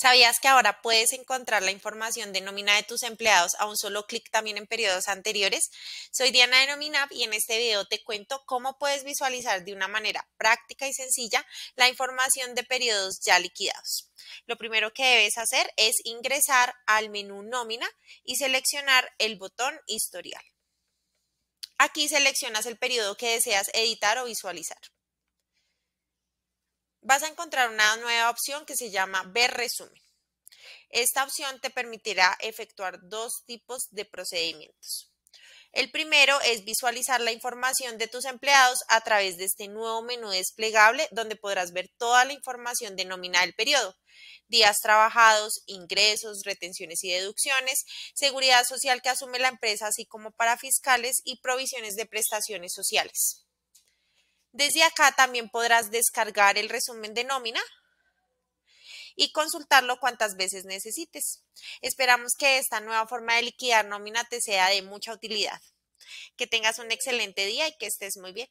¿Sabías que ahora puedes encontrar la información de nómina de tus empleados a un solo clic también en periodos anteriores? Soy Diana de Nominap y en este video te cuento cómo puedes visualizar de una manera práctica y sencilla la información de periodos ya liquidados. Lo primero que debes hacer es ingresar al menú nómina y seleccionar el botón historial. Aquí seleccionas el periodo que deseas editar o visualizar vas a encontrar una nueva opción que se llama Ver resumen. Esta opción te permitirá efectuar dos tipos de procedimientos. El primero es visualizar la información de tus empleados a través de este nuevo menú desplegable donde podrás ver toda la información denominada del periodo, días trabajados, ingresos, retenciones y deducciones, seguridad social que asume la empresa, así como para fiscales y provisiones de prestaciones sociales. Desde acá también podrás descargar el resumen de nómina y consultarlo cuantas veces necesites. Esperamos que esta nueva forma de liquidar nómina te sea de mucha utilidad. Que tengas un excelente día y que estés muy bien.